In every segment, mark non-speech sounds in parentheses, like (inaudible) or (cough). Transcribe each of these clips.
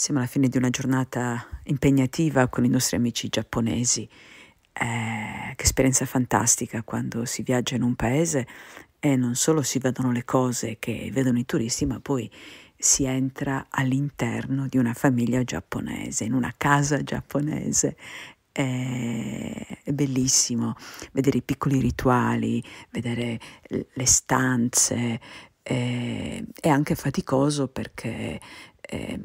Siamo alla fine di una giornata impegnativa con i nostri amici giapponesi. Eh, che esperienza fantastica quando si viaggia in un paese e non solo si vedono le cose che vedono i turisti, ma poi si entra all'interno di una famiglia giapponese, in una casa giapponese. È bellissimo vedere i piccoli rituali, vedere le stanze, eh, è anche faticoso perché eh,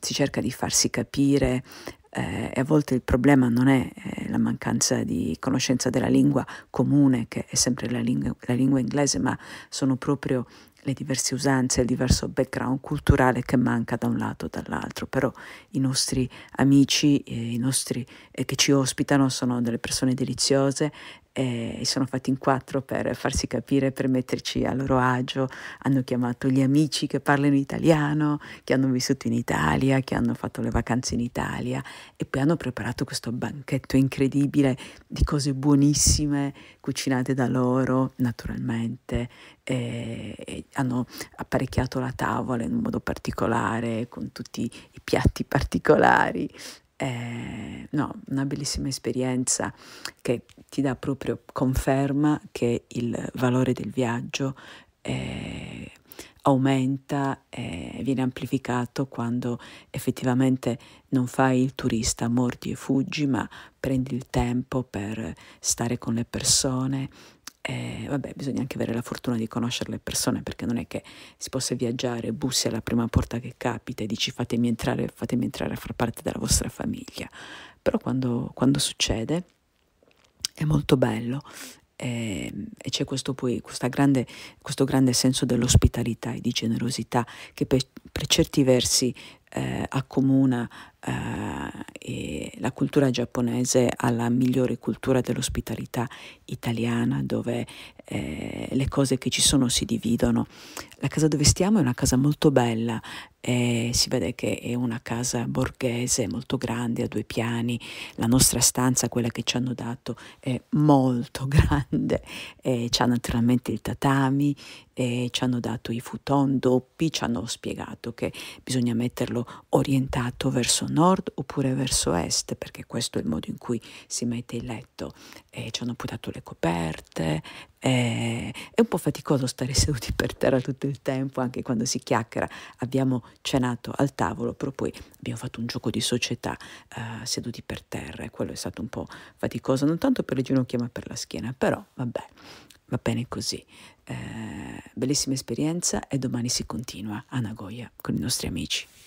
si cerca di farsi capire eh, e a volte il problema non è eh, la mancanza di conoscenza della lingua comune, che è sempre la lingua, la lingua inglese, ma sono proprio le diverse usanze, il diverso background culturale che manca da un lato o dall'altro, però i nostri amici, eh, i nostri eh, che ci ospitano sono delle persone deliziose, e eh, sono fatti in quattro per farsi capire, per metterci a loro agio. Hanno chiamato gli amici che parlano italiano, che hanno vissuto in Italia, che hanno fatto le vacanze in Italia e poi hanno preparato questo banchetto incredibile di cose buonissime cucinate da loro, naturalmente. Eh, eh, hanno apparecchiato la tavola in un modo particolare, con tutti i piatti particolari. Eh, no, una bellissima esperienza che ti dà proprio conferma che il valore del viaggio eh, aumenta e eh, viene amplificato quando effettivamente non fai il turista, mordi e fuggi, ma prendi il tempo per stare con le persone, eh, vabbè, bisogna anche avere la fortuna di conoscere le persone perché non è che si possa viaggiare, bussi alla prima porta che capita e dici fatemi entrare, fatemi entrare a far parte della vostra famiglia. Però quando, quando succede è molto bello eh, e c'è questo, poi, grande, questo grande senso dell'ospitalità e di generosità che per, per certi versi eh, accomuna eh, la cultura giapponese alla migliore cultura dell'ospitalità italiana dove eh, le cose che ci sono si dividono. La casa dove stiamo è una casa molto bella, eh, si vede che è una casa borghese molto grande a due piani, la nostra stanza, quella che ci hanno dato, è molto (laughs) grande, eh, c'ha naturalmente il tatami, eh, ci hanno dato i futon doppi, ci hanno spiegato che bisogna metterlo orientato verso nord oppure verso est, perché questo è il modo in cui si mette il letto. E ci hanno putato le coperte, è un po' faticoso stare seduti per terra tutto il tempo, anche quando si chiacchiera. Abbiamo cenato al tavolo, però poi abbiamo fatto un gioco di società eh, seduti per terra e quello è stato un po' faticoso, non tanto per le ginocchia ma per la schiena, però vabbè, va bene così. Eh, bellissima esperienza e domani si continua a Nagoya con i nostri amici.